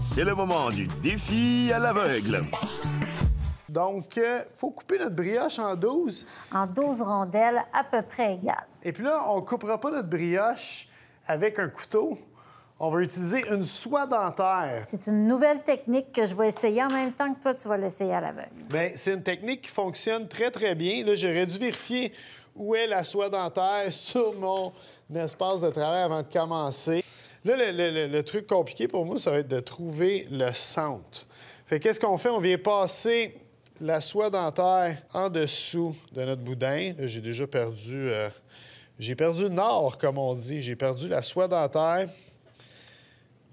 c'est le moment du défi à l'aveugle. Donc, il euh, faut couper notre brioche en 12. En 12 rondelles à peu près égales. Et puis là, on ne coupera pas notre brioche avec un couteau. On va utiliser une soie dentaire. C'est une nouvelle technique que je vais essayer en même temps que toi, tu vas l'essayer à l'aveugle. Bien, c'est une technique qui fonctionne très, très bien. Là, j'aurais dû vérifier où est la soie dentaire sur mon espace de travail avant de commencer. Là, le, truc compliqué pour moi, ça va être de trouver le centre. Fait qu'est-ce qu'on fait? On vient passer la soie dentaire en dessous de notre boudin. J'ai déjà perdu... Euh, j'ai perdu le nord, comme on dit. J'ai perdu la soie dentaire.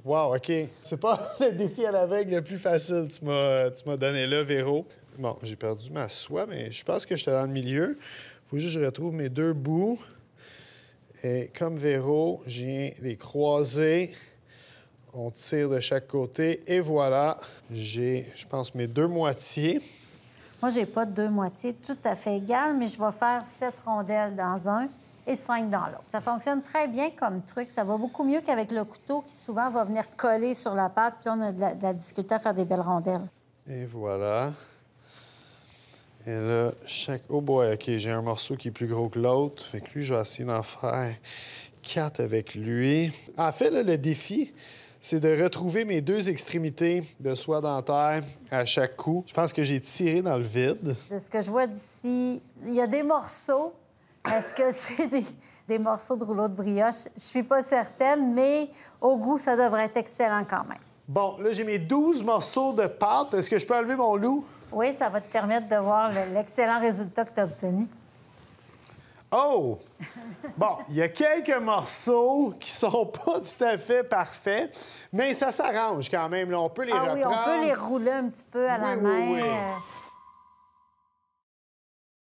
Wow, OK. C'est pas le défi à la veille le plus facile. Tu m'as donné là, Véro. Bon, j'ai perdu ma soie, mais je pense que j'étais dans le milieu. Faut juste que je retrouve mes deux bouts. Et comme Véro, je viens les croiser. On tire de chaque côté. Et voilà, j'ai, je pense, mes deux moitiés. Moi, j'ai pas deux moitiés tout à fait égales, mais je vais faire sept rondelles dans un et cinq dans l'autre. Ça fonctionne très bien comme truc. Ça va beaucoup mieux qu'avec le couteau qui souvent va venir coller sur la pâte, puis on a de la difficulté à faire des belles rondelles. Et voilà. Et là, chaque... Oh boy, OK, j'ai un morceau qui est plus gros que l'autre. Fait que lui, je vais essayer d'en faire quatre avec lui. En fait, là, le défi, c'est de retrouver mes deux extrémités de soie dentaire à chaque coup. Je pense que j'ai tiré dans le vide. De ce que je vois d'ici, il y a des morceaux. Est-ce que c'est des, morceaux de rouleau de brioche? Je suis pas certaine, mais au goût, ça devrait être excellent quand même. Bon, là, j'ai mes 12 morceaux de pâte. Est-ce que je peux enlever mon loup? Oui, ça va te permettre de voir l'excellent résultat que tu as obtenu. Oh! Bon, il y a quelques morceaux qui sont pas tout à fait parfaits, mais ça s'arrange quand même. on peut les ah, Oui, on peut les rouler un petit peu à la main. Euh,